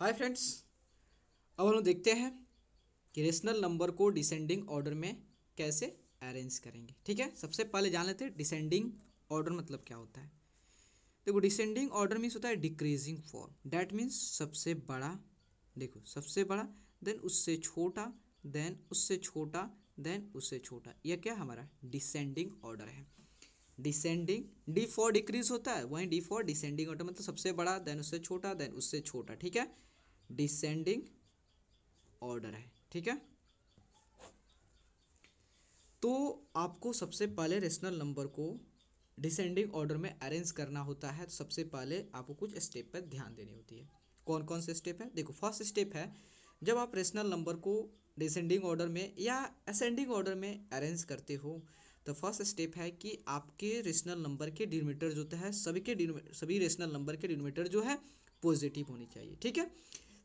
hi friends अब हम देखते हैं कि रेशनल नंबर को डिसेंडिंग ऑर्डर में कैसे अरेंज करेंगे ठीक है सबसे पहले जान लेते हैं डिसेंडिंग ऑर्डर मतलब क्या होता है देखो डिसेंडिंग ऑर्डर मीन्स होता है डिक्रीजिंग फॉर्म डैट मीन्स सबसे बड़ा देखो सबसे बड़ा देन उससे छोटा देन उससे छोटा देन उससे छोटा यह क्या हमारा डिसेंडिंग ऑर्डर है डिसेंडिंग डी फॉर डिक्रीज होता है वहीं डी फॉर डिसेंडिंग होता है मतलब सबसे बड़ा देन उससे छोटा देन उससे छोटा ठीक है डिसेंडिंग ऑर्डर है ठीक है तो आपको सबसे पहले रेशनल नंबर को डिसेंडिंग ऑर्डर में अरेंज करना होता है तो सबसे पहले आपको कुछ स्टेप पर ध्यान देनी होती है कौन कौन से स्टेप है देखो फर्स्ट स्टेप है जब आप रेशनल नंबर को डिसेंडिंग ऑर्डर में या असेंडिंग ऑर्डर में अरेंज करते हो तो फर्स्ट स्टेप है कि आपके रेशनल नंबर के डिनोमीटर जो है सभी के सभी रेशनल नंबर के डिनोमीटर जो है पॉजिटिव होनी चाहिए ठीक है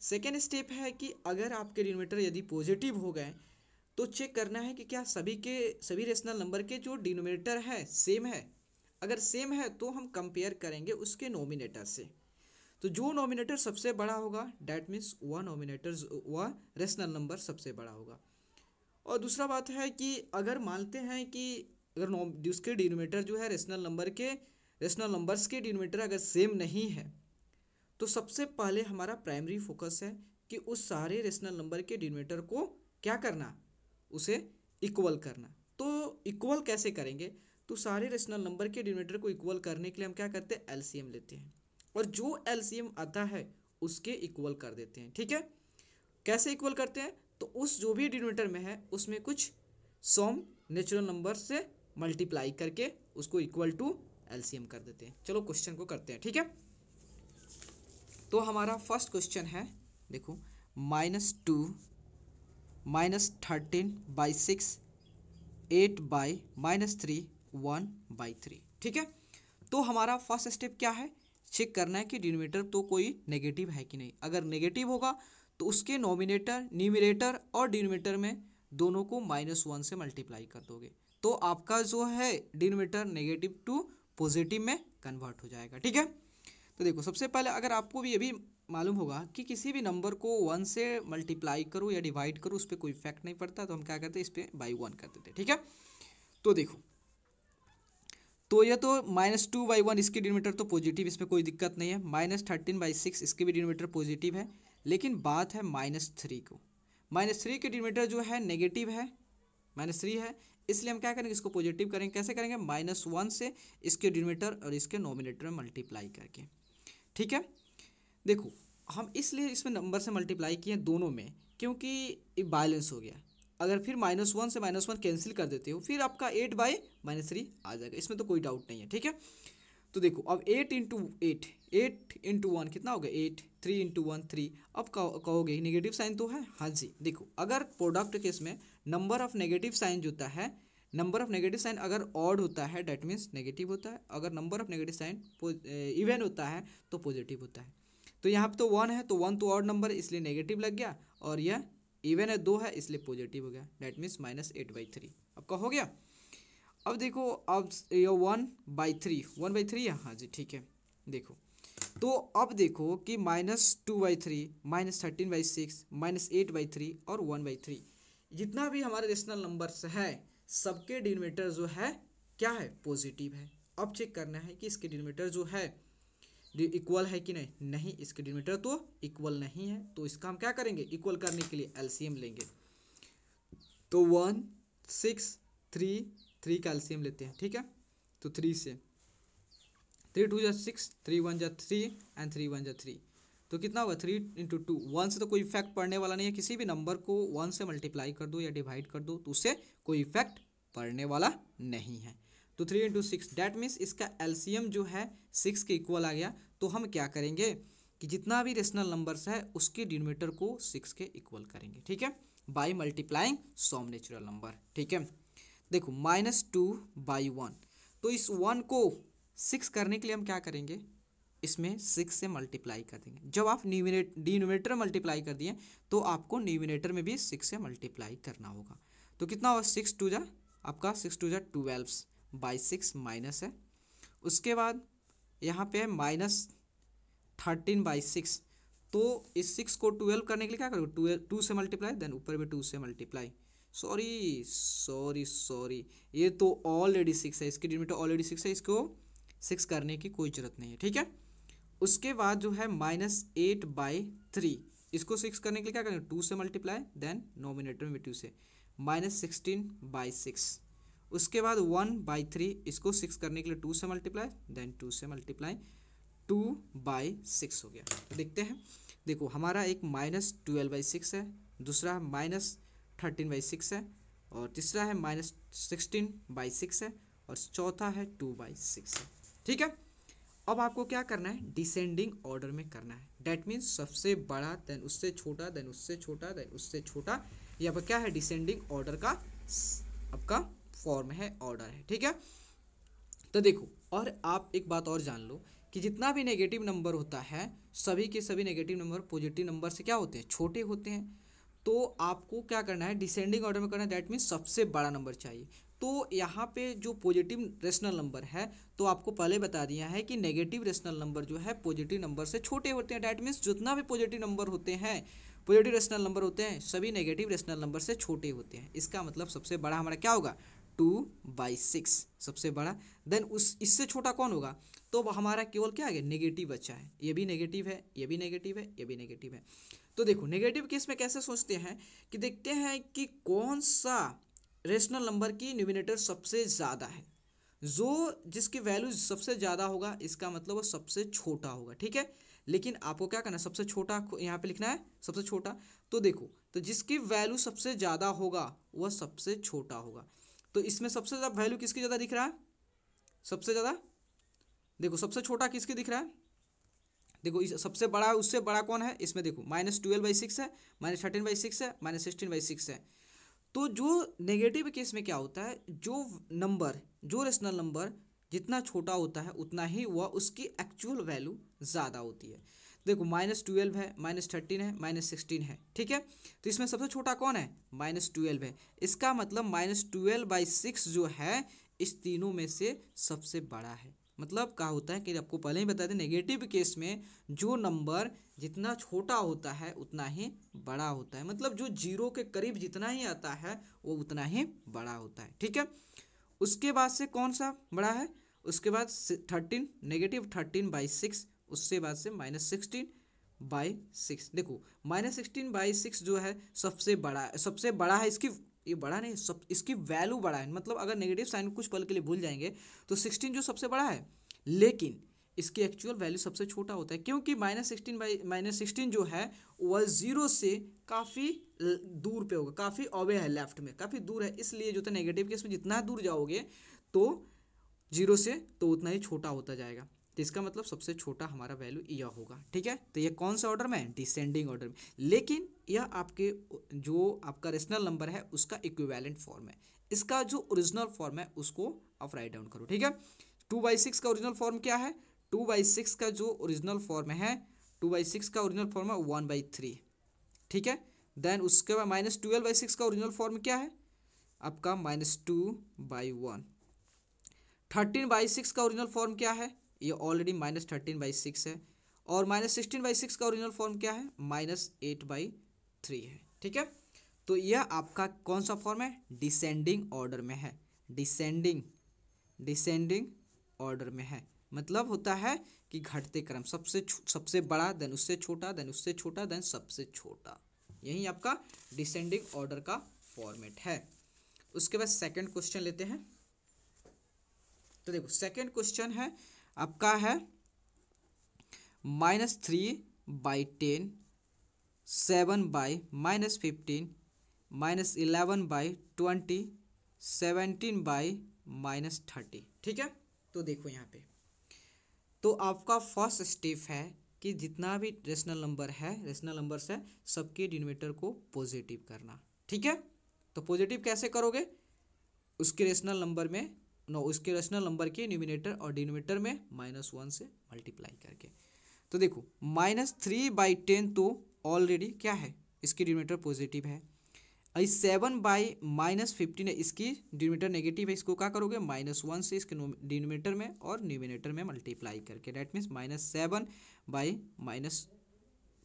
सेकेंड स्टेप है कि अगर आपके डिनोमीटर यदि पॉजिटिव हो गए तो चेक करना है कि क्या सभी के सभी रेशनल नंबर के जो डिनोमिनेटर है सेम है अगर सेम है तो हम कंपेयर करेंगे उसके नोमिनेटर से तो जो नोमिनेटर सबसे बड़ा होगा डैट मीन्स वह नोमिनेटर वह रेशनल नंबर सबसे बड़ा होगा और दूसरा बात है कि अगर मानते हैं कि अगर नॉम उसके डिनोमीटर जो है रेशनल नंबर के रेशनल नंबर्स के डिनोमीटर अगर सेम नहीं है तो सबसे पहले हमारा प्राइमरी फोकस है कि उस सारे रेशनल नंबर के डिनोमीटर को क्या करना उसे इक्वल करना तो इक्वल कैसे करेंगे तो सारे रेशनल नंबर के डिनोमीटर को इक्वल करने के लिए हम क्या करते हैं एलसीएम लेते हैं और जो एलसीएम आता है उसके इक्वल कर देते हैं ठीक है कैसे इक्वल करते हैं तो उस जो भी डिनोमीटर में है उसमें कुछ सम नेचुरल नंबर से मल्टीप्लाई करके उसको इक्वल टू एलसीएम कर देते हैं चलो क्वेश्चन को करते हैं ठीक है तो हमारा फर्स्ट क्वेश्चन है देखो minus two minus thirteen by six eight by minus three one by three ठीक है तो हमारा फर्स्ट स्टेप क्या है चेक करना है कि डिनोमेटर तो कोई नेगेटिव है कि नहीं अगर नेगेटिव होगा तो उसके नोमिनेटर न्यूमिनेटर और डिनोमेटर में दोनों को माइनस वन से मल्टीप्लाई कर दोगे तो आपका जो है डिनोमीटर नेगेटिव टू पॉजिटिव में कन्वर्ट हो जाएगा ठीक है तो देखो सबसे पहले अगर आपको भी ये भी मालूम होगा कि किसी भी नंबर को वन से मल्टीप्लाई करो या डिवाइड करो उस पर कोई इफेक्ट नहीं पड़ता तो हम क्या करते हैं इस पर बाई वन कर देते हैं ठीक है तो देखो तो यह तो माइनस टू बाई वन इसकी डिनोमीटर तो पॉजिटिव इसमें कोई दिक्कत नहीं है माइनस थर्टीन बाई सिक्स इसकी भी डिनोमीटर पॉजिटिव है लेकिन बात है माइनस थ्री को माइनस थ्री के डिनोमीटर जो है नेगेटिव है माइनस थ्री है इसलिए हम क्या करेंगे इसको पॉजिटिव करेंगे कैसे करेंगे माइनस वन से इसके डिनोमेटर और इसके नॉमिनेटर में मल्टीप्लाई करके ठीक है देखो हम इसलिए इसमें नंबर से मल्टीप्लाई किए दोनों में क्योंकि बैलेंस हो गया अगर फिर माइनस वन से माइनस वन कैंसिल कर देते हो फिर आपका एट बाई माइनस थ्री आ जाएगा इसमें तो कोई डाउट नहीं है ठीक है तो देखो अब eight into eight eight into one कितना हो गया eight three into one three अब कहोगे नेगेटिव साइन तो है हाँ जी देखो अगर प्रोडक्ट के इसमें नंबर ऑफ नेगेटिव साइन जो होता है नंबर ऑफ नेगेटिव साइन अगर ऑड होता है डैट मीन्स नेगेटिव होता है अगर number of negative sign even होता है तो पॉजिटिव होता है तो यहाँ पर तो वन है तो वन तो ऑड नंबर इसलिए नेगेटिव लग गया और यह इवन है दो है इसलिए पॉजिटिव हो गया that means minus eight by three आपका हो गया अब देखो अब ये one by three one by three है हाँ जी ठीक है देखो तो अब देखो कि minus two by three minus thirteen by six minus eight by three और वन बाई थ्री जितना भी हमारे रेशनल नंबर्स है सबके डिनोमीटर जो है क्या है पॉजिटिव है अब चेक करना है कि इसके डिनोमीटर जो है इक्वल है कि नहीं नहीं इसके डिनोमीटर तो इक्वल नहीं है तो इसका हम क्या करेंगे इक्वल करने के लिए एलसीएम लेंगे तो वन सिक्स थ्री थ्री का एलसीएम लेते हैं ठीक है तो थ्री से थ्री टू जै सिक्स थ्री वन जै थ्री एंड थ्री वन जै थ्री तो कितना होगा थ्री इंटू टू वन से तो कोई इफेक्ट पड़ने वाला नहीं है किसी भी नंबर को वन से मल्टीप्लाई कर दो या डिवाइड कर दो तो उससे कोई इफेक्ट पड़ने वाला नहीं है तो three into six that means इसका एलसीएम जो है सिक्स के इक्वल आ गया तो हम क्या करेंगे कि जितना भी रेशनल नंबर्स है उसके डिनोमीटर को सिक्स के इक्वल करेंगे ठीक है by multiplying some natural number ठीक है देखो माइनस टू बाई वन तो इस वन को सिक्स करने के लिए हम क्या करेंगे इसमें सिक्स से मल्टीप्लाई कर देंगे जब आप न्यूमिनेट डिनोमिनेटर मल्टीप्लाई कर दिए तो आपको न्यूमिनेटर में भी सिक्स से मल्टीप्लाई करना होगा तो कितना होगा सिक्स टू जा आपका सिक्स टू जा ट्वेल्व्स बाई सिक्स माइनस है उसके बाद यहाँ पे है माइनस थर्टीन बाई सिक्स तो इस सिक्स को ट्वेल्व करने के लिए क्या करोगे ट्वेल्व टू से मल्टीप्लाई देन ऊपर भी टू से मल्टीप्लाई सॉरी सॉरी सॉरी ये तो ऑलरेडी सिक्स है इसकी डिनोमीटर ऑलरेडी सिक्स है इसको सिक्स करने की कोई ज़रूरत नहीं है ठीक है उसके बाद जो है माइनस एट बाई थ्री इसको सिक्स करने के लिए क्या करेंगे टू से मल्टीप्लाई देन नोमिनेटर में टू से माइनस सिक्सटीन बाई सिक्स उसके बाद वन बाई थ्री इसको सिक्स करने के लिए टू से मल्टीप्लाई देन टू से मल्टीप्लाई टू बाई सिक्स हो गया तो देखते हैं देखो हमारा एक माइनस ट्वेल्व बाई सिक्स है दूसरा माइनस थर्टीन बाई सिक्स है और तीसरा है माइनस सिक्सटीन बाई सिक्स है और चौथा है टू बाई सिक्स है ठीक है अब आपको क्या करना है डिसेंडिंग ऑर्डर में करना है डैट मीन्स सबसे बड़ा देन उससे छोटा देन उससे छोटा देन उससे छोटा यह क्या है डिसेंडिंग ऑर्डर का आपका फॉर्म है ऑर्डर है ठीक है तो देखो और आप एक बात और जान लो कि जितना भी नेगेटिव नंबर होता है सभी के सभी नेगेटिव नंबर पॉजिटिव नंबर से क्या होते हैं छोटे होते हैं तो आपको क्या करना है डिसेंडिंग ऑर्डर में करना है दैट मीन्स सबसे बड़ा नंबर चाहिए तो यहाँ पे जो पॉजिटिव रेशनल नंबर है तो आपको पहले बता दिया है कि नेगेटिव रेशनल नंबर जो है पॉजिटिव नंबर से छोटे होते हैं डैट मीन्स जितना भी पॉजिटिव नंबर होते हैं पॉजिटिव रेशनल नंबर होते हैं सभी नेगेटिव रेशनल नंबर से छोटे होते हैं इसका मतलब सबसे बड़ा हमारा क्या होगा टू बाई सिक्स सबसे बड़ा देन उस इससे छोटा कौन होगा तो हमारा केवल क्या आ गया नेगेटिव बच्चा है ये भी नेगेटिव है ये भी नेगेटिव है ये भी नेगेटिव है तो देखो नेगेटिव केस में कैसे सोचते हैं कि देखते हैं कि कौन सा रेशनल नंबर की न्यूमिनेटर सबसे ज़्यादा है जो जिसकी वैल्यू सबसे ज़्यादा होगा इसका मतलब वो सबसे छोटा होगा ठीक है लेकिन आपको क्या करना है सबसे छोटा यहाँ पे लिखना है सबसे छोटा तो देखो तो जिसकी वैल्यू सबसे ज़्यादा होगा वह सबसे छोटा होगा तो इसमें सबसे ज़्यादा वैल्यू किसकी ज़्यादा दिख रहा है सबसे ज़्यादा देखो सबसे छोटा किसकी दिख रहा है देखो इस सबसे बड़ा उससे बड़ा कौन है इसमें देखो माइनस ट्वेल्व बाई सिक्स है माइनस थर्टीन बाई सिक्स है माइनस सिक्सटीन बाई सिक्स है तो जो नेगेटिव केस में क्या होता है जो नंबर जो रेशनल नंबर जितना छोटा होता है उतना ही वह उसकी एक्चुअल वैल्यू ज़्यादा होती है देखो माइनस ट्वेल्व है माइनस थर्टीन है माइनस सिक्सटीन है ठीक है तो इसमें सबसे छोटा कौन है माइनस ट्वेल्व है इसका मतलब माइनस ट्वेल्व बाई सिक्स जो है इस तीनों में से सबसे बड़ा है मतलब क्या होता है कि आपको पहले ही बता दें नेगेटिव केस में जो नंबर जितना छोटा होता है उतना ही बड़ा होता है मतलब जो जीरो के करीब जितना ही आता है वो उतना ही बड़ा होता है ठीक है उसके बाद से कौन सा बड़ा है उसके बाद thirteen negative thirteen by six उससे बाद से माइनस सिक्सटीन बाई सिक्स देखो माइनस सिक्सटीन बाई सिक्स जो है सबसे बड़ा सबसे बड़ा है इसकी ये बड़ा नहीं सब इसकी वैल्यू बड़ा है मतलब अगर नेगेटिव साइन कुछ पल के लिए भूल जाएंगे तो सिक्सटीन जो सबसे बड़ा है लेकिन इसकी एक्चुअल वैल्यू सबसे छोटा होता है क्योंकि minus sixteen by minus sixteen जो है वह जीरो से काफ़ी दूर पे होगा काफ़ी अवे है लेफ्ट में काफ़ी दूर है इसलिए जो तो नेगेटिव केस में जितना दूर जाओगे तो जीरो से तो उतना ही छोटा होता जाएगा तो इसका मतलब सबसे छोटा हमारा वैल्यू यह होगा ठीक है तो यह कौन सा ऑर्डर में डिसेंडिंग ऑर्डर में लेकिन यह आपके जो आपका रेशनल नंबर है उसका इक्विवेलेंट फॉर्म है इसका जो ओरिजिनल फॉर्म है उसको आप राइट डाउन करो ठीक है टू बाई सिक्स का ओरिजिनल फॉर्म क्या है टू बाई सिक्स का जो ओरिजिनल फॉर्म है टू बाई सिक्स का ओरिजिनल फॉर्म है वन बाई थ्री ठीक है देन उसके बाद माइनस ट्वेल्व बाई सिक्स का ओरिजिनल फॉर्म क्या है आपका minus two by one thirteen by six का ओरिजिनल फॉर्म क्या है ये already minus thirteen by six है और माइनस सिक्सटीन बाई सिक्स का ओरिजिनल फॉर्म क्या है माइनस एट बाई थ्री है ठीक है तो यह आपका कौन सा फॉर्म है डिसेंडिंग ऑर्डर में है डिसेंडिंग डिसेंडिंग ऑर्डर में है मतलब होता है कि घटते क्रम सबसे सबसे बड़ा देन उससे छोटा देन उससे छोटा देन सबसे छोटा यही आपका डिसेंडिंग ऑर्डर का फॉर्मेट है उसके बाद सेकंड क्वेश्चन लेते हैं तो देखो सेकंड क्वेश्चन है आपका है minus three by ten seven by minus fifteen minus eleven by twenty seventeen by minus thirty ठीक है तो देखो यहाँ पे तो आपका फर्स्ट स्टेप है कि जितना भी रेशनल नंबर है रेशनल नंबर से सबके डिनोमीटर को पॉजिटिव करना ठीक है तो पॉजिटिव कैसे करोगे उसके रेशनल नंबर में नो उसके रेशनल नंबर के न्यूमिनेटर और डिनोमीटर में माइनस वन से मल्टीप्लाई करके तो देखो माइनस थ्री बाई टेन तो ऑलरेडी क्या है इसकी डिनोमिनेटर पॉजिटिव है आई सेवन बाई माइनस फिफ्टीन है इसकी डिनोमीटर नेगेटिव है इसको क्या करोगे माइनस वन से इसके डिनोमीटर में और न्यूमिनेटर में मल्टीप्लाई करके that means minus seven by minus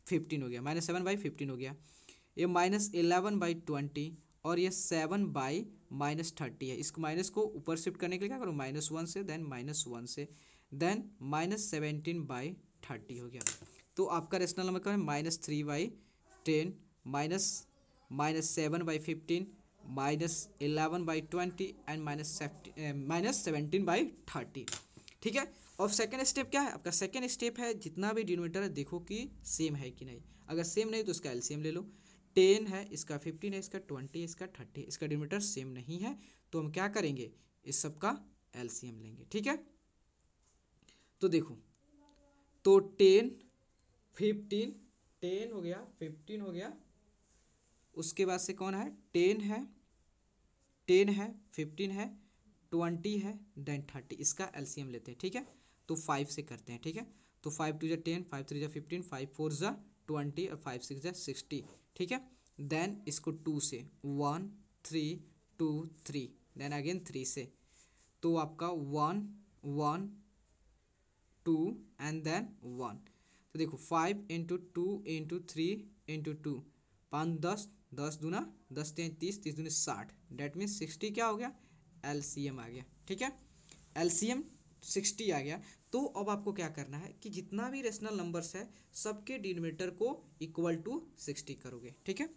fifteen हो गया माइनस सेवन बाई फिफ्टीन हो गया ये माइनस इलेवन बाई ट्वेंटी और ये सेवन बाई माइनस थर्टी है इसको माइनस को ऊपर शिफ्ट करने के लिए क्या करूँ माइनस वन से देन माइनस वन से then minus seventeen by thirty हो गया तो आपका रेशनल नंबर क्या है minus three by ten minus minus seven by fifteen minus eleven by twenty and minus minus seventeen by thirty ठीक है और सेकेंड स्टेप क्या है आपका सेकेंड स्टेप है जितना भी डिनोमीटर है देखो कि सेम है कि नहीं अगर सेम नहीं तो उसका एल्सीएम ले लो टेन है इसका फिफ्टीन है इसका ट्वेंटी है इसका थर्टी इसका डिमीटर सेम नहीं है तो हम क्या करेंगे इस सब का एलसीएम लेंगे ठीक है तो देखो तो टेन फिफ्टीन टेन हो गया फिफ्टीन हो गया उसके बाद से कौन है टेन है टेन है फिफ्टीन है ट्वेंटी है देन थर्टी इसका एलसीएम लेते हैं ठीक है तो फाइव से करते हैं ठीक है तो फाइव टू जै टेन फाइव थ्री जै फिफ्टीन फाइव फोर जै ट्वेंटी और फाइव सिक्स जै सिक्सटी ठीक है देन इसको टू से one three two three then again three से तो आपका one one two and then one तो देखो five into two into three into two पाँच दस दस दूना दस तीन तीस तीस दूनी साठ डेट मीन्स सिक्सटी क्या हो गया एल आ गया ठीक है एल सिक्सटी आ गया तो अब आपको क्या करना है कि जितना भी रेशनल नंबर्स है सबके डिनोमेटर को इक्वल टू सिक्सटी करोगे ठीक है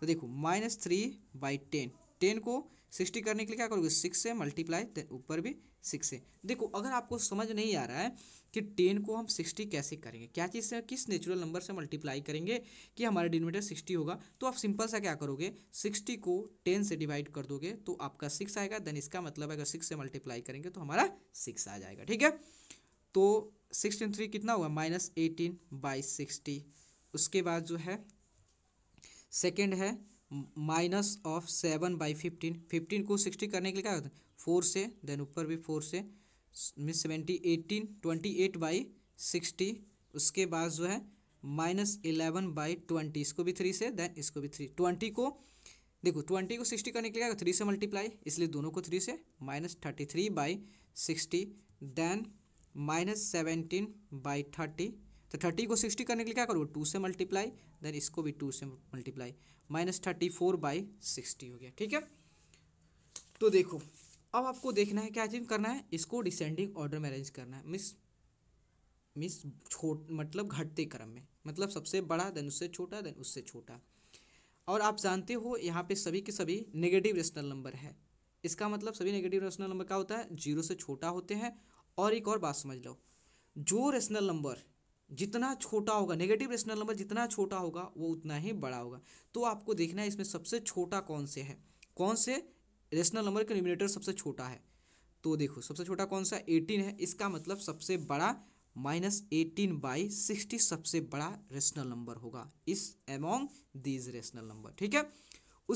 तो देखो minus three by ten ten को सिक्सटी करने के लिए क्या करोगे सिक्स से मल्टीप्लाई ऊपर भी सिक्स से देखो अगर आपको समझ नहीं आ रहा है कि टेन को हम सिक्सटी कैसे करेंगे क्या चीज़ से किस नेचुरल नंबर से मल्टीप्लाई करेंगे कि हमारा डिनोमेटर सिक्सटी होगा तो आप सिंपल सा क्या करोगे सिक्सटी को टेन से डिवाइड कर दोगे तो आपका सिक्स आएगा देन इसका मतलब अगर सिक्स से मल्टीप्लाई करेंगे तो हमारा सिक्स आ जाएगा ठीक है तो सिक्स थ्री कितना हुआ माइनस एटीन बाई सिक्सटी उसके बाद जो है सेकेंड है minus of seven by fifteen fifteen को सिक्सटी करने के लिए क्या होता है फोर से देन ऊपर भी फोर से mean seventy eighteen twenty eight by sixty उसके बाद जो है माइनस इलेवन बाई ट्वेंटी इसको भी थ्री से देन इसको भी थ्री ट्वेंटी को देखो ट्वेंटी को सिक्सटी करने के लिए क्या थ्री से मल्टीप्लाई इसलिए दोनों को थ्री से minus thirty three by sixty then minus seventeen by thirty तो थर्टी को सिक्सटी करने के लिए क्या करो टू से मल्टीप्लाई देन इसको भी टू से multiply minus thirty four by sixty हो गया ठीक है तो देखो अब आपको देखना है क्या अचीव करना है इसको डिसेंडिंग ऑर्डर में अरेंज करना है मिस मिस छोट मतलब घटते क्रम में मतलब सबसे बड़ा देन उससे छोटा देन उससे छोटा और आप जानते हो यहाँ पे सभी के सभी नेगेटिव रेशनल नंबर है इसका मतलब सभी नेगेटिव रेशनल नंबर क्या होता है जीरो से छोटा होते हैं और एक और बात समझ लो जो रेशनल नंबर जितना छोटा होगा नेगेटिव रेशनल नंबर जितना छोटा होगा वो उतना ही बड़ा होगा तो आपको देखना है इसमें सबसे छोटा कौन से है कौन से रेशनल नंबर का न्यूमिनेटर सबसे छोटा है तो देखो सबसे छोटा कौन सा एटीन है इसका मतलब सबसे बड़ा माइनस एटीन बाई सिक्सटी सबसे बड़ा रेशनल नंबर होगा इस एमोंग दीज रेशनल नंबर ठीक है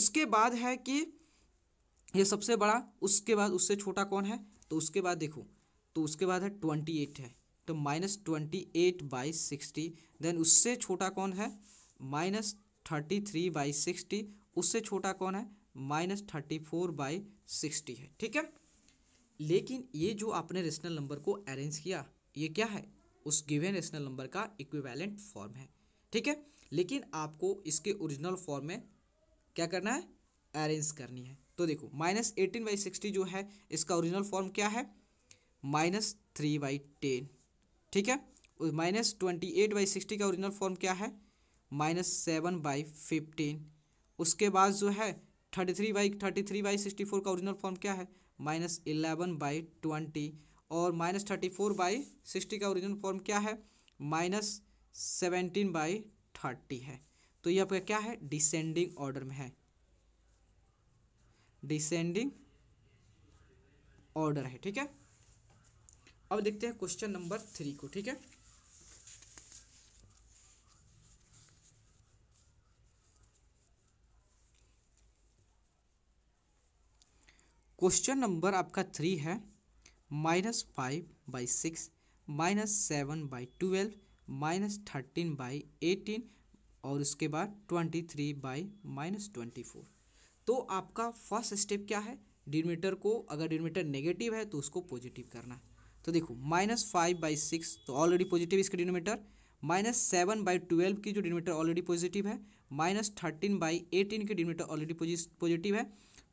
उसके बाद है कि ये सबसे बड़ा उसके बाद उससे छोटा कौन है तो उसके बाद देखो तो उसके बाद है ट्वेंटी एट है तो minus twenty eight by sixty then उससे छोटा कौन है minus thirty three by sixty उससे छोटा कौन है minus thirty four by sixty है ठीक है लेकिन ये जो आपने रेशनल नंबर को अरेंज किया ये क्या है उस गिवेन रेशनल नंबर का इक्विवेलेंट फॉर्म है ठीक है लेकिन आपको इसके ओरिजिनल फॉर्म में क्या करना है अरेंज करनी है तो देखो माइनस एटीन बाई सिक्सटी जो है इसका ओरिजिनल फॉर्म क्या है माइनस थ्री बाई टेन ठीक है minus twenty eight by sixty का ओरिजिनल फॉर्म क्या है माइनस सेवन बाई फिफ्टीन उसके बाद जो है thirty three by thirty three by sixty four का ओरिजिनल फॉर्म क्या है माइनस इलेवन बाई ट्वेंटी और minus thirty four by sixty का ओरिजिनल फॉर्म क्या है माइनस सेवेंटीन बाई थर्टी है तो ये आपका क्या है डिसेंडिंग ऑर्डर में है डिसेंडिंग ऑर्डर है ठीक है अब देखते हैं क्वेश्चन नंबर थ्री को ठीक है क्वेश्चन नंबर आपका थ्री है minus five by six minus seven by twelve minus thirteen by eighteen और उसके बाद twenty three by minus twenty four तो आपका फर्स्ट स्टेप क्या है डिनोमीटर को अगर डिनोमीटर नेगेटिव है तो उसको पॉजिटिव करना है तो देखो माइनस फाइव बाई सिक्स तो ऑलरेडी पॉजिटिव इसका denominator minus seven by twelve की जो डिनोमीटर ऑलरेडी पॉजिटिव है माइनस थर्टीन बाई एटीन की डिनोमीटर ऑलरेडी पॉजिटिव है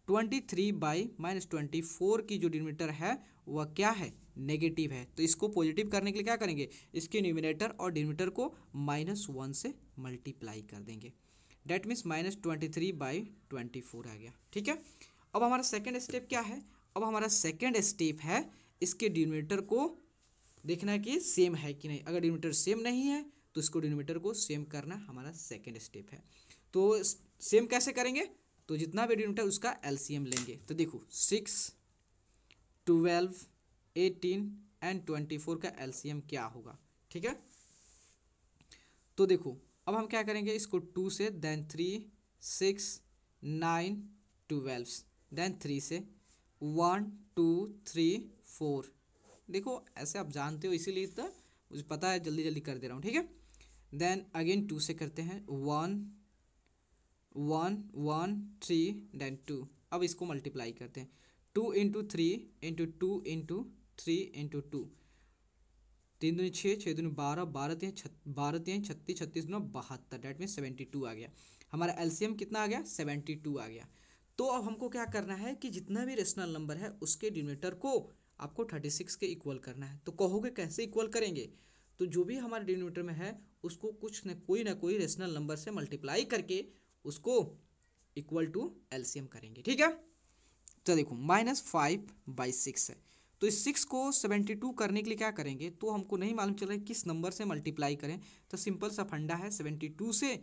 twenty three by minus twenty four की जो डिनोमीटर है वह क्या है नेगेटिव है तो इसको पॉजिटिव करने के लिए क्या करेंगे इसके न्यूमिनेटर और डिनोमीटर को माइनस वन से मल्टीप्लाई कर देंगे that means minus twenty three by twenty four आ गया ठीक है अब हमारा सेकेंड स्टेप क्या है अब हमारा सेकेंड स्टेप है इसके डिनोमीटर को देखना है कि सेम है कि नहीं अगर डिनोमेटर सेम नहीं है तो इसको डिनोमीटर को सेम करना हमारा सेकेंड स्टेप है तो सेम कैसे करेंगे तो जितना भी डिनोमीटर उसका एलसीएम लेंगे तो देखो six twelve eighteen and twenty four का एलसीएम क्या होगा ठीक है तो देखो अब हम क्या करेंगे इसको टू से then three six nine twelve then three से वन टू थ्री फोर देखो ऐसे आप जानते हो इसीलिए तो मुझे पता है जल्दी जल्दी कर दे रहा हूँ ठीक है देन अगेन टू से करते हैं one one one three then two अब इसको मल्टीप्लाई करते हैं two into three into two into three into two तीन दूनी छः छः दूनी बारह बारह तीन छत बारह तीन छत्तीस छत्तीस दिनों बहत्तर डेट में सेवेंटी टू आ गया हमारा एलसीएम कितना आ गया सेवेंटी टू आ गया तो अब हमको क्या करना है कि जितना भी रेशनल नंबर है उसके डिनोमीटर को आपको थर्टी सिक्स के इक्वल करना है तो कहोगे कैसे इक्वल करेंगे तो जो भी हमारे डिनोमीटर में है उसको कुछ न कोई ना कोई रेशनल नंबर से मल्टीप्लाई करके उसको इक्वल टू एलसीएम करेंगे ठीक है तो देखो माइनस फाइव बाई सिक्स है तो इस सिक्स को सेवेंटी टू करने के लिए क्या करेंगे तो हमको नहीं मालूम चल रहा है किस नंबर से मल्टीप्लाई करें तो सिंपल सा फंडा है सेवेंटी टू से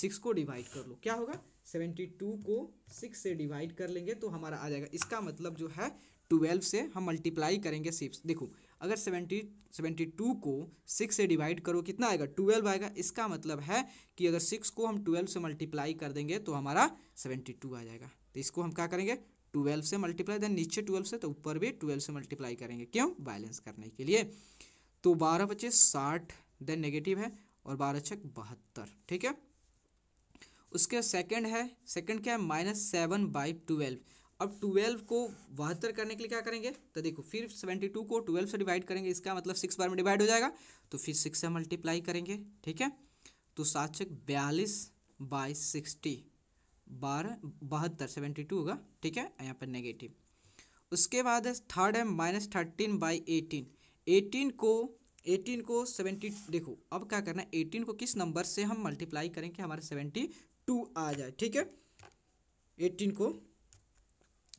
सिक्स को डिवाइड कर लो क्या होगा सेवेंटी टू को सिक्स से डिवाइड कर लेंगे तो हमारा आ जाएगा इसका मतलब जो है ट्वेल्व से हम मल्टीप्लाई करेंगे सिक्स देखो अगर सेवेंटी सेवेंटी टू को सिक्स से डिवाइड करो कितना आएगा ट्वेल्व आएगा इसका मतलब है कि अगर सिक्स को हम ट्वेल्व से मल्टीप्लाई कर देंगे तो हमारा सेवेंटी टू आ जाएगा तो इसको हम क्या करेंगे ट्वेल्व से मल्टीप्लाई देन नीचे ट्वेल्व से तो ऊपर भी ट्वेल्व से मल्टीप्लाई करेंगे क्यों बैलेंस करने के लिए तो बारह बचे साठ देन नेगेटिव है और बारह छः बहत्तर ठीक है उसके सेकेंड है सेकेंड क्या है माइनस सेवन बाई ट्वेल्व अब ट्वेल्व को बहत्तर करने के लिए क्या करेंगे तो देखो फिर सेवेंटी टू को ट्वेल्व से डिवाइड करेंगे इसका मतलब सिक्स बार में डिवाइड हो जाएगा तो फिर सिक्स से मल्टीप्लाई करेंगे ठीक है तो सात छः बयालीस बाई सिक्सटी बारह बहत्तर सेवेंटी टू होगा ठीक है यहाँ पर नेगेटिव उसके बाद है थर्ड है minus thirteen by eighteen eighteen को एटीन को सेवेंटी देखो अब क्या करना है एटीन को किस नंबर से हम मल्टीप्लाई करें कि हमारे सेवेंटी टू आ जाए ठीक है एटीन को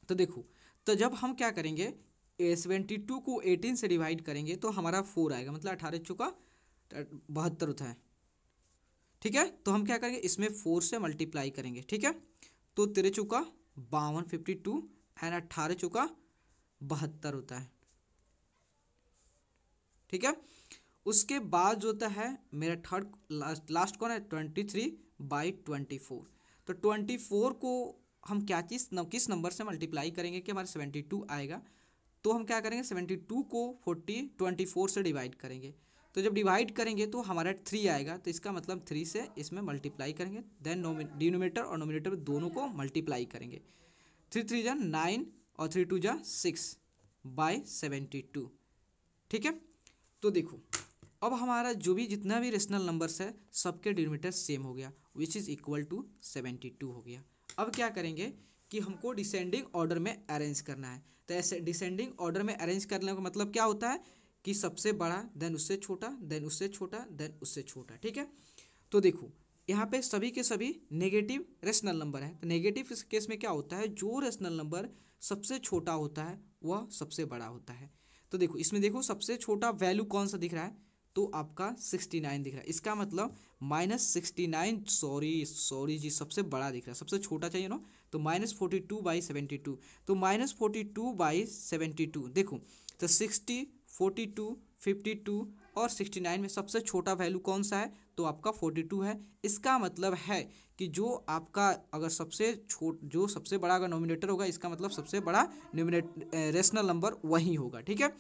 तो देखो तो जब हम क्या करेंगे सेवेंटी टू को एटीन से डिवाइड करेंगे तो हमारा फोर आएगा मतलब अठारह चुका बहत्तर होता है ठीक है तो हम क्या करेंगे इसमें फोर से मल्टीप्लाई करेंगे ठीक है तो तेरे चुका बावन फिफ्टी टू एंड अट्ठारह चुका बहत्तर होता है ठीक है उसके बाद जो होता है मेरा थर्ड लास्ट लास्ट कौन है twenty three by twenty four तो ट्वेंटी फोर को हम क्या चीज़ किस नंबर से मल्टीप्लाई करेंगे कि हमारा सेवेंटी टू आएगा तो हम क्या करेंगे सेवेंटी टू को फोर्टी ट्वेंटी फोर से डिवाइड करेंगे तो जब डिवाइड करेंगे तो हमारा थ्री आएगा तो इसका मतलब थ्री से इसमें मल्टीप्लाई करेंगे देन डिनोमीटर और नोमिनेटर दोनों को मल्टीप्लाई करेंगे थ्री थ्री जा नाइन और थ्री टू जा सिक्स बाई सेवेंटी टू ठीक है तो देखो अब हमारा जो भी जितना भी रेशनल नंबर्स है सबके डिनोमीटर सेम हो गया which is equal to seventy two हो गया अब क्या करेंगे कि हमको डिसेंडिंग ऑर्डर में अरेंज करना है तो ऐसे डिसेंडिंग ऑर्डर में अरेंज करने का मतलब क्या होता है कि सबसे बड़ा देन उससे छोटा देन उससे छोटा देन उससे छोटा ठीक है तो देखो यहाँ पे सभी के सभी नेगेटिव रेशनल नंबर है तो नेगेटिव केस में क्या होता है जो रेशनल नंबर सबसे छोटा होता है वह सबसे बड़ा होता है तो देखो इसमें देखो सबसे छोटा वैल्यू कौन सा दिख रहा है तो आपका सिक्सटी नाइन दिख रहा है इसका मतलब minus sixty nine sorry sorry जी सबसे बड़ा दिख रहा है सबसे छोटा चाहिए ना तो minus forty two by seventy two तो minus forty two by seventy two देखो तो sixty forty two fifty two और सिक्सटी नाइन में सबसे छोटा वैल्यू कौन सा है तो आपका फोर्टी टू है इसका मतलब है कि जो आपका अगर सबसे छोट जो सबसे बड़ा अगर नोमिनेटर होगा इसका मतलब सबसे बड़ा नोमिनेट रेशनल नंबर वही होगा ठीक है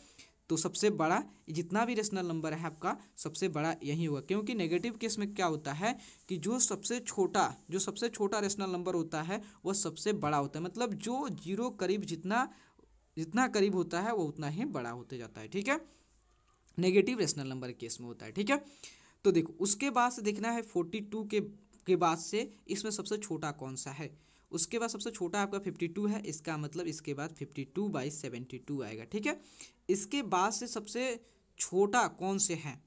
तो सबसे बड़ा जितना भी रेशनल नंबर है आपका सबसे बड़ा यही होगा क्योंकि नेगेटिव केस में क्या होता है कि जो सबसे छोटा जो सबसे छोटा रेशनल नंबर होता है वह सबसे बड़ा होता है मतलब जो जीरो करीब जितना जितना करीब होता है वो उतना ही बड़ा होते जाता है ठीक है नेगेटिव रेशनल नंबर केस में होता है ठीक है तो देखो उसके बाद से देखना है फोर्टी टू के के बाद से इसमें सबसे छोटा कौन सा है उसके बाद सबसे छोटा आपका फिफ्टी टू है इसका मतलब इसके बाद fifty two by seventy two आएगा ठीक है इसके बाद से सबसे छोटा कौन से हैं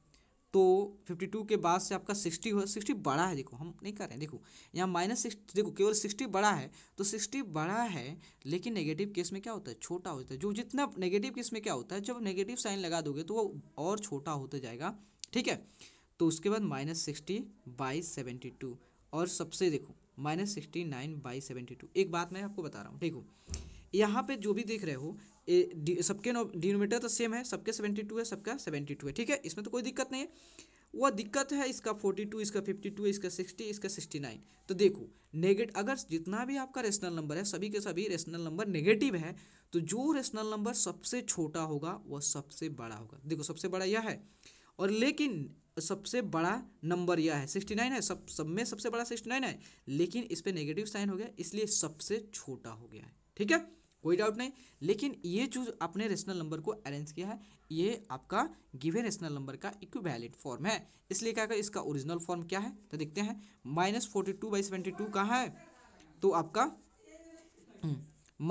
तो 52 के बाद से आपका 60 हो 60 बड़ा है देखो हम नहीं कर रहे हैं देखो यहाँ माइनस सिक्स देखो केवल 60 बड़ा है तो 60 बड़ा है लेकिन नेगेटिव केस में क्या होता है छोटा होता है जो जितना नेगेटिव केस में क्या होता है जब नेगेटिव साइन लगा दोगे तो वो और छोटा होता जाएगा ठीक है तो उसके बाद minus sixty by seventy two और सबसे देखो minus sixty nine by seventy two एक बात मैं आपको बता रहा हूँ देखो यहाँ पे जो भी देख रहे हो सबके डिनोमीटर तो सेम है सबके सेवेंटी टू है सबका सेवेंटी टू है ठीक है इसमें तो कोई दिक्कत नहीं है वह दिक्कत है इसका फोर्टी टू इसका फिफ्टी टू इसका सिक्सटी इसका सिक्सटी नाइन तो देखो नेगेटिव अगर जितना भी आपका रेशनल नंबर है सभी के सभी रेशनल नंबर नेगेटिव है तो जो रेशनल नंबर सबसे छोटा होगा वह सबसे बड़ा होगा देखो सबसे बड़ा यह है और लेकिन सबसे बड़ा नंबर यह है सिक्सटी नाइन है सब सब में सबसे बड़ा सिक्सटी नाइन है लेकिन इस पर नेगेटिव साइन हो गया इसलिए सबसे छोटा हो गया है ठीक है कोई डाउट नहीं लेकिन ये जो अपने रेशनल नंबर को अरेंज किया है ये आपका गिवे रेशनल नंबर का वैलिड फॉर्म है इसलिए क्या कर इसका ओरिजिनल फॉर्म क्या है तो देखते हैं minus forty two by seventy two कहाँ है तो आपका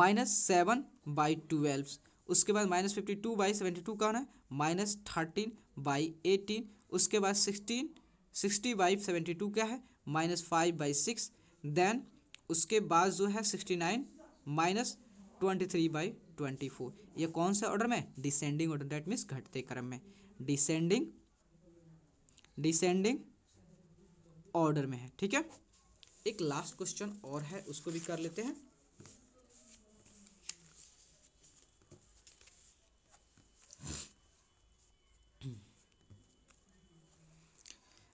माइनस सेवन बाई ट्वेल्व उसके बाद minus fifty two by seventy two कहाँ है माइनस थर्टीन बाई एटीन उसके बाद sixteen sixty by seventy two का है minus five by six then उसके बाद जो है sixty nine minus twenty three by twenty four यह कौन सा ऑर्डर में डिसेंडिंग ऑर्डर डेट मीन्स घटते क्रम में डिसेंडिंग डिसेंडिंग ऑर्डर में है ठीक है एक लास्ट क्वेश्चन और है उसको भी कर लेते हैं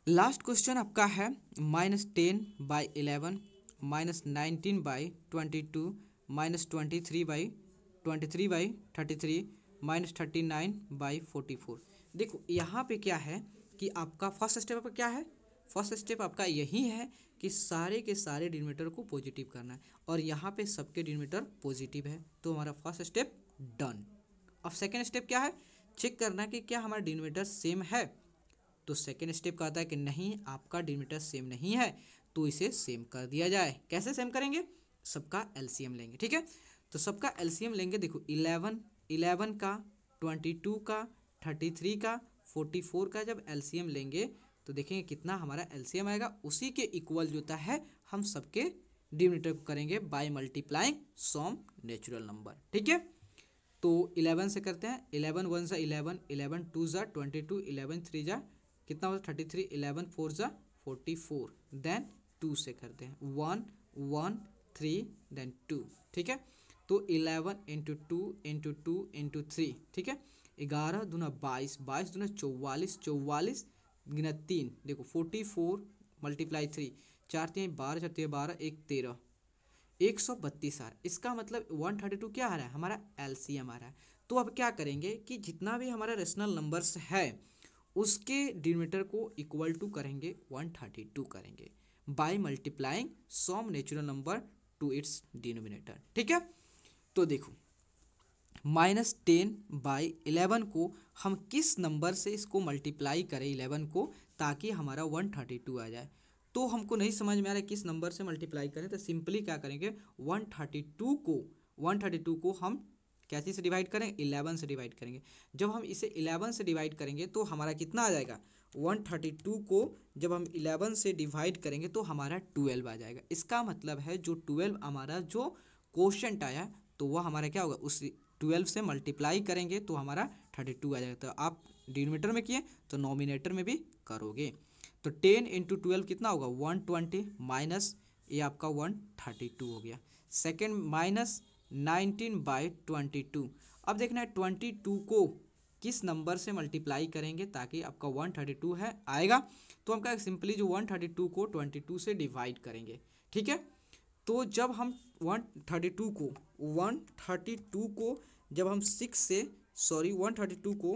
लास्ट क्वेश्चन आपका है minus ten by eleven minus nineteen by twenty two minus twenty three by twenty three by thirty three minus thirty nine by forty four देखो यहाँ पे क्या है कि आपका फर्स्ट स्टेप आपका क्या है फर्स्ट स्टेप आपका यही है कि सारे के सारे डिनोमीटर को पॉजिटिव करना है और यहाँ पे सबके डिनोमीटर पॉजिटिव है तो हमारा फर्स्ट स्टेप डन अब सेकेंड स्टेप क्या है चेक करना कि क्या हमारा डिनोमीटर सेम है तो सेकेंड स्टेप कहता है कि नहीं आपका डिनोमीटर सेम नहीं है तो इसे सेम कर दिया जाए कैसे सेम करेंगे सबका एलसीएम लेंगे ठीक है तो सबका एलसीएम लेंगे देखो इलेवन इलेवन का ट्वेंटी टू का थर्टी थ्री का फोर्टी फोर का जब एलसीएम लेंगे तो देखेंगे कितना हमारा एलसीएम आएगा उसी के इक्वल जो होता है हम सबके डिमिनेटर को करेंगे by multiplying some natural number ठीक है तो इलेवन से करते हैं इलेवन वन ज़ा इलेवन इलेवन टू ज़ा ट्वेंटी टू इलेवन थ्री ज़ा कितना होता है थर्टी थ्री इलेवन फोर ज़ा फोर्टी फोर देन टू से करते हैं one one three then two ठीक है तो eleven into two into two into three ठीक है ग्यारह दूना बाईस बाईस दूना चौवालीस चौवालीस गिना तीन देखो फोर्टी फोर मल्टीप्लाई थ्री चार तीन बारह चार तीन बारह एक तेरह एक सौ बत्तीस आ रहा है इसका मतलब वन थर्टी टू क्या आ रहा है हमारा एल सी एम आ रहा है तो अब क्या करेंगे कि जितना भी हमारा रेशनल नंबर्स है उसके डिनोमीटर को इक्वल टू करेंगे वन थर्टी टू करेंगे by multiplying some natural number to its denominator ठीक है तो देखो माइनस टेन बाई इलेवन को हम किस नंबर से इसको मल्टीप्लाई करें इलेवन को ताकि हमारा वन थर्टी टू आ जाए तो हमको नहीं समझ में आ रहा किस नंबर से मल्टीप्लाई करें तो सिंपली क्या करेंगे वन थर्टी टू को वन थर्टी टू को हम कैसे से डिवाइड करें इलेवन से डिवाइड करेंगे जब हम इसे इलेवन से डिवाइड करेंगे तो हमारा कितना आ जाएगा 132 को जब हम 11 से डिवाइड करेंगे तो हमारा 12 आ जाएगा इसका मतलब है जो 12 हमारा जो क्वेश्चन आया तो वह हमारा क्या होगा उस 12 से मल्टीप्लाई करेंगे तो हमारा 32 आ जाएगा तो आप डिनोमीटर में किए तो नॉमिनेटर में भी करोगे तो 10 इंटू ट्वेल्व कितना होगा 120 ट्वेंटी माइनस ये आपका 132 हो गया second minus nineteen by twenty two अब देखना है ट्वेंटी टू को किस नंबर से मल्टीप्लाई करेंगे ताकि आपका 132 है आएगा तो हम क्या सिंपली जो 132 को 22 से डिवाइड करेंगे ठीक है तो जब हम 132 को 132 को जब हम सिक्स से सॉरी 132 को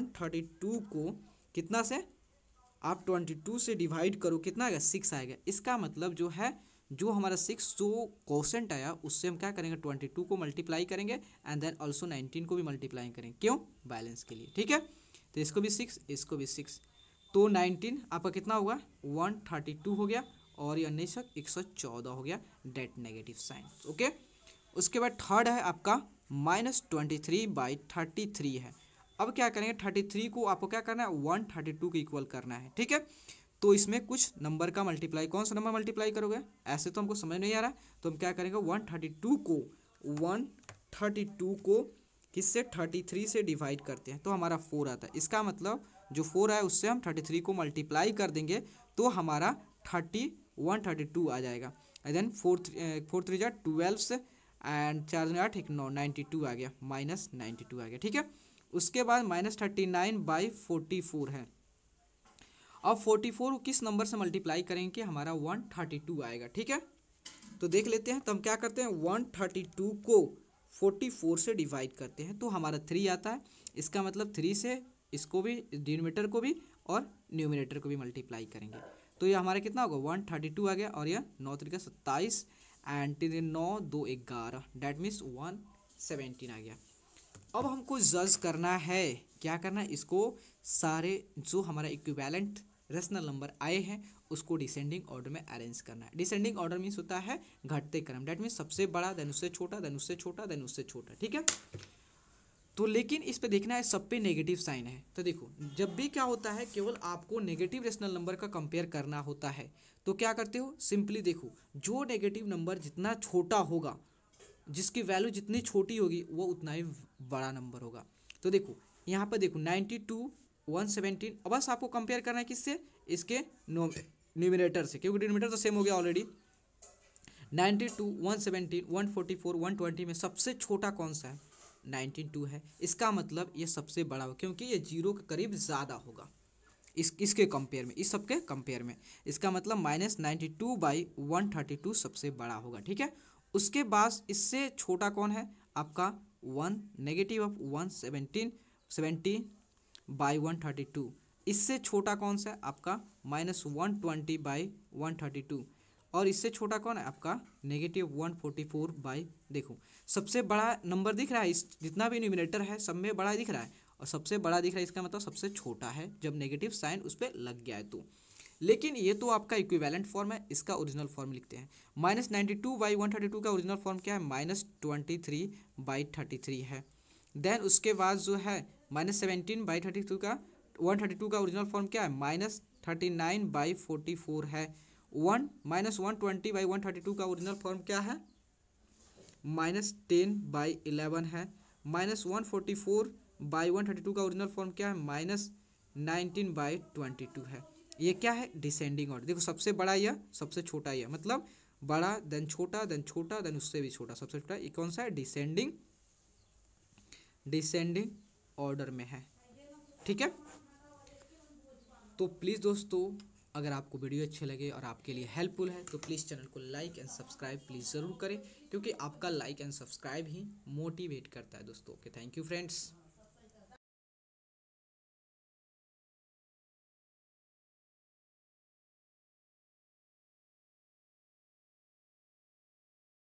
132 को कितना से आप 22 से डिवाइड करो कितना आएगा सिक्स आएगा इसका मतलब जो है जो हमारा सिक्स जो क्वेश्चन आया उससे हम क्या करेंगे ट्वेंटी टू को मल्टीप्लाई करेंगे एंड देन ऑल्सो नाइनटीन को भी मल्टीप्लाई करेंगे क्यों बैलेंस के लिए ठीक है तो इसको भी सिक्स इसको भी सिक्स तो नाइनटीन आपका कितना होगा वन थर्टी टू हो गया और ये उन्नीस एक सौ चौदह हो गया डेट नेगेटिव साइंस ओके उसके बाद थर्ड है आपका minus twenty three by thirty three है अब क्या करेंगे थर्टी थ्री को आपको क्या करना है वन थर्टी टू को इक्वल करना है ठीक है तो इसमें कुछ नंबर का मल्टीप्लाई कौन सा नंबर मल्टीप्लाई करोगे ऐसे तो हमको समझ नहीं आ रहा तो हम क्या करेंगे वन थर्टी टू को वन थर्टी टू को किससे थर्टी थ्री से डिवाइड करते हैं तो हमारा फोर आता है इसका मतलब जो फोर आया उससे हम थर्टी थ्री को मल्टीप्लाई कर देंगे तो हमारा थर्टी वन थर्टी टू आ जाएगा then four three four three जो ट्वेल्व से एंड चार दिन आठ एक नौ नाइन्टी टू आ गया माइनस नाइन्टी टू आ गया ठीक है उसके बाद minus thirty nine by forty four है अब 44 को किस नंबर से मल्टीप्लाई करेंगे हमारा 132 आएगा ठीक है तो देख लेते हैं तो हम क्या करते हैं 132 को 44 से डिवाइड करते हैं तो हमारा थ्री आता है इसका मतलब थ्री से इसको भी डिनोमीटर को भी और न्यूमिनेटर को भी मल्टीप्लाई करेंगे तो यह हमारा कितना होगा वन थर्टी टू आ गया और यह नौ तरीका सत्ताईस एंड तीन नौ दो ग्यारह डैट मीन्स वन सेवेंटीन आ गया अब हमको जज करना है क्या करना है इसको सारे जो हमारा इक्विवेलेंट रेशनल नंबर आए हैं उसको डिसेंडिंग ऑर्डर में अरेंज करना है डिसेंडिंग ऑर्डर मीन्स होता है घटते क्रम डैट मीन्स सबसे बड़ा देन उससे छोटा देन उससे छोटा देन उससे छोटा ठीक है तो लेकिन इस पे देखना है सब पे नेगेटिव साइन है तो देखो जब भी क्या होता है केवल आपको नेगेटिव रेशनल नंबर का कंपेयर करना होता है तो क्या करते हो सिंपली देखो जो नेगेटिव नंबर जितना छोटा होगा जिसकी वैल्यू जितनी छोटी होगी वो उतना ही बड़ा नंबर होगा तो देखो यहाँ पर देखो नाइन्टी टू वन सेवेंटीन अब बस आपको कंपेयर करना है किससे इसके न्यूमिनेटर से क्योंकि डिनोमिनेटर तो सेम हो गया already ninety two one seventeen one forty four one twenty में सबसे छोटा कौन सा है नाइन्टीन टू है इसका मतलब ये सबसे बड़ा होगा क्योंकि ये जीरो के करीब ज़्यादा होगा इस इसके कंपेयर में इस सबके कंपेयर में इसका मतलब minus ninety two by one thirty two सबसे बड़ा होगा ठीक है उसके बाद इससे छोटा कौन है आपका one negative of one seventeen seventeen by one thirty two इससे छोटा कौन सा है आपका minus one twenty by one thirty two और इससे छोटा कौन है आपका negative one forty four by देखो सबसे बड़ा नंबर दिख रहा है इस जितना भी न्यूमिनेटर है सब में बड़ा दिख रहा है और सबसे बड़ा दिख रहा है इसका मतलब सबसे छोटा है जब नेगेटिव साइन उस पर लग गया है तो लेकिन ये तो आपका इक्विवेलेंट फॉर्म है इसका ओरिजिनल फॉर्म लिखते हैं minus ninety two by one thirty two का ओरिजिनल फॉर्म क्या है minus twenty three by thirty three है देन उसके बाद जो है minus seventeen by thirty two का वन थर्टी टू का ओरिजिनल फॉर्म क्या है minus thirty nine by forty four है one minus one twenty by one thirty two का ओरिजिनल फॉर्म क्या है माइनस टेन बाई इलेवन है minus one forty four by one thirty two का original form क्या है minus nineteen by twenty two है ये क्या है डिसेंडिंग ऑर्डर देखो सबसे बड़ा यह सबसे छोटा यह मतलब बड़ा देन छोटा देन छोटा देन उससे भी छोटा सबसे छोटा ये कौन सा है डिसेंडिंग डिसेंडिंग ऑर्डर में है ठीक है तो प्लीज़ दोस्तों अगर आपको वीडियो अच्छे लगे और आपके लिए हेल्पफुल है तो प्लीज़ चैनल को लाइक एंड सब्सक्राइब प्लीज़ ज़रूर करें क्योंकि आपका लाइक एंड सब्सक्राइब ही मोटिवेट करता है दोस्तों ओके थैंक यू फ्रेंड्स